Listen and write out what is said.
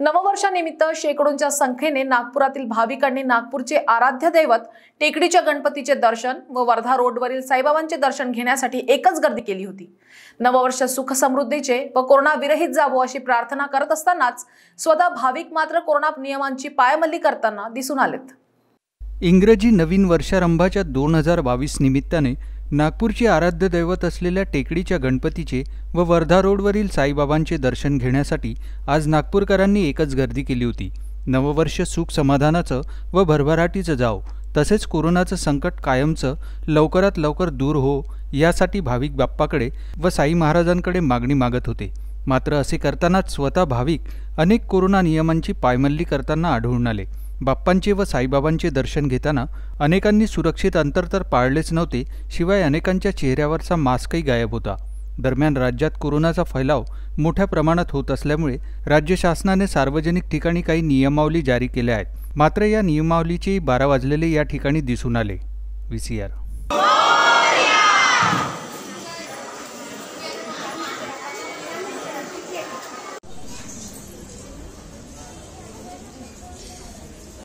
नववर्षानिमित्त शेकडोंच्या संख्येने नागपुरातील भाविकांनी नागपूरचे आराध्य दैवत टेकडीच्या गणपतीचे दर्शन व वर्धा रोडवरील साईबाबांचे दर्शन घेण्यासाठी एकच गर्दी केली होती नववर्ष सुख समृद्धीचे व कोरोना विरहित जावो अशी प्रार्थना करत असतानाच स्वतः भाविक मात्र कोरोना नियमांची पायमल्ली करताना दिसून आलेत इंग्रजी नवीन वर्षारंभाच्या दोन हजार बावीस निमित्ताने नागपूरची आराध्य दैवत असलेल्या टेकडीच्या गणपतीचे व वर्धा रोडवरील साईबाबांचे दर्शन घेण्यासाठी आज नागपूरकरांनी एकच गर्दी केली होती नववर्ष सुख समाधानाचं व भरभराटीचं जाव तसेच कोरोनाचं संकट कायमचं लवकरात लवकर दूर हो यासाठी भाविक बाप्पाकडे व साई महाराजांकडे मागणी मागत होते मात्र असे करतानाच स्वतः भाविक अनेक कोरोना नियमांची पायमल्ली करताना आढळून आले बाप्पांचे व साईबाबांचे दर्शन घेताना अनेकांनी सुरक्षित अंतर तर पाळलेच नव्हते शिवाय अनेकांच्या चेहऱ्यावरचा मास्कही गायब होता दरम्यान राज्यात कोरोनाचा फैलाव मोठ्या प्रमाणात होत असल्यामुळे राज्य शासनाने सार्वजनिक ठिकाणी काही नियमावली जारी केल्या आहेत मात्र या नियमावलीचे बारा वाजलेले या ठिकाणी दिसून आले व्ही सी आर